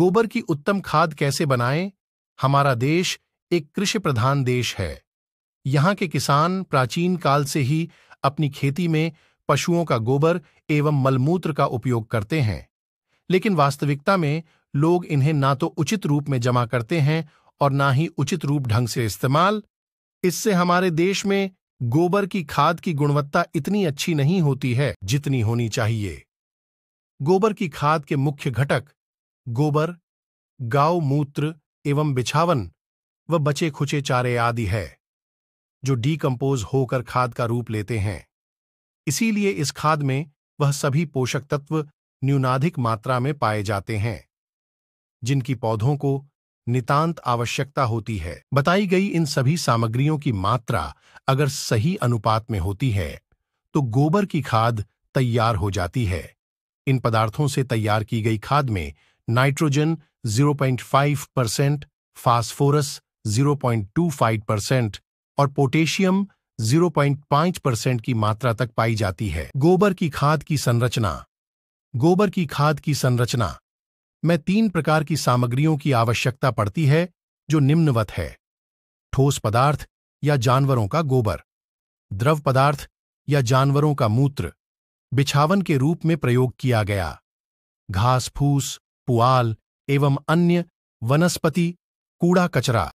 गोबर की उत्तम खाद कैसे बनाएं? हमारा देश एक कृषि प्रधान देश है यहाँ के किसान प्राचीन काल से ही अपनी खेती में पशुओं का गोबर एवं मलमूत्र का उपयोग करते हैं लेकिन वास्तविकता में लोग इन्हें ना तो उचित रूप में जमा करते हैं और ना ही उचित रूप ढंग से इस्तेमाल इससे हमारे देश में गोबर की खाद की गुणवत्ता इतनी अच्छी नहीं होती है जितनी होनी चाहिए गोबर की खाद के मुख्य घटक गोबर गाव मूत्र एवं बिछावन व बचे खुचे चारे आदि है जो डीकंपोज होकर खाद का रूप लेते हैं इसीलिए इस खाद में वह सभी पोषक तत्व न्यूनाधिक मात्रा में पाए जाते हैं जिनकी पौधों को नितांत आवश्यकता होती है बताई गई इन सभी सामग्रियों की मात्रा अगर सही अनुपात में होती है तो गोबर की खाद तैयार हो जाती है इन पदार्थों से तैयार की गई खाद में नाइट्रोजन 0.5 परसेंट फास्फोरस 0.25 परसेंट और पोटेशियम 0.5 परसेंट की मात्रा तक पाई जाती है गोबर की खाद की संरचना गोबर की खाद की संरचना में तीन प्रकार की सामग्रियों की आवश्यकता पड़ती है जो निम्नवत है ठोस पदार्थ या जानवरों का गोबर द्रव पदार्थ या जानवरों का मूत्र बिछावन के रूप में प्रयोग किया गया घास फूस पुआल एवं अन्य वनस्पति कूड़ा कचरा